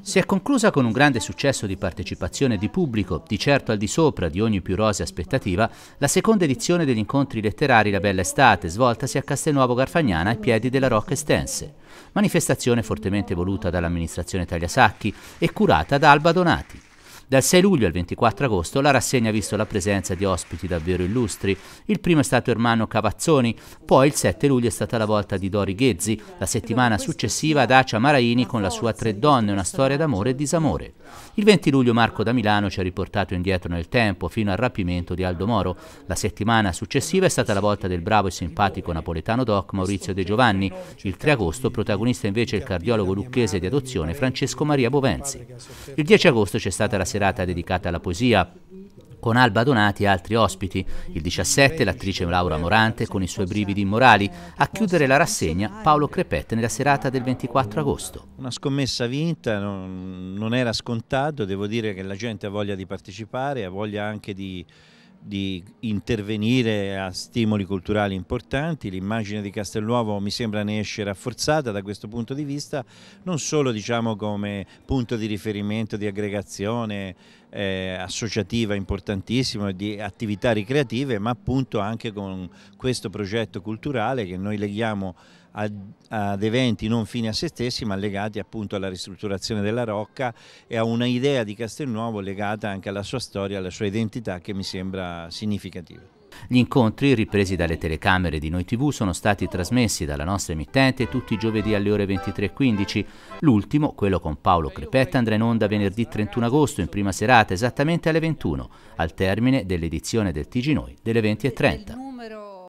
Si è conclusa con un grande successo di partecipazione di pubblico, di certo al di sopra di ogni più rosea aspettativa, la seconda edizione degli incontri letterari La Bella Estate, svoltasi a Castelnuovo Garfagnana ai piedi della Rocca Estense. Manifestazione fortemente voluta dall'amministrazione Tagliasacchi e curata da Alba Donati. Dal 6 luglio al 24 agosto la rassegna ha visto la presenza di ospiti davvero illustri. Il primo è stato Ermanno Cavazzoni, poi il 7 luglio è stata la volta di Dori Ghezzi, la settimana successiva Dacia Maraini con la sua Tre donne, una storia d'amore e disamore. Il 20 luglio Marco da Milano ci ha riportato indietro nel tempo fino al rapimento di Aldo Moro. La settimana successiva è stata la volta del bravo e simpatico napoletano doc Maurizio De Giovanni. Il 3 agosto protagonista invece il cardiologo lucchese di adozione Francesco Maria Bovenzi. Il 10 agosto c'è stata la serata dedicata alla poesia con Alba Donati e altri ospiti. Il 17 l'attrice Laura Morante con i suoi brividi immorali. A chiudere la rassegna Paolo Crepette nella serata del 24 agosto. Una scommessa vinta, non, non era scontato, devo dire che la gente ha voglia di partecipare, ha voglia anche di di intervenire a stimoli culturali importanti, l'immagine di Castelnuovo mi sembra ne esce rafforzata da questo punto di vista, non solo diciamo, come punto di riferimento, di aggregazione eh, associativa importantissima di attività ricreative, ma appunto anche con questo progetto culturale che noi leghiamo ad, eventi non fine a se stessi ma legati appunto alla ristrutturazione della Rocca e a una idea di Castelnuovo legata anche alla sua storia, alla sua identità che mi sembra significativa. Gli incontri, ripresi dalle telecamere di Noi TV, sono stati trasmessi dalla nostra emittente tutti i giovedì alle ore 23.15. L'ultimo, quello con Paolo Crepetta, andrà in onda venerdì 31 agosto, in prima serata, esattamente alle 21, al termine dell'edizione del TG Noi delle 20.30.